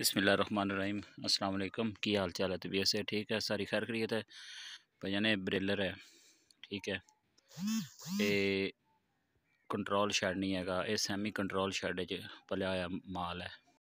बसमिल रहीम असलकम की हाल चाल है तबीयत से ठीक है सारी खैर करिए तो भजने ब्रेलर है ठीक है ये कंट्रोल शैड नहीं है ये सैमी कंट्रोल शैड च पलिया माल है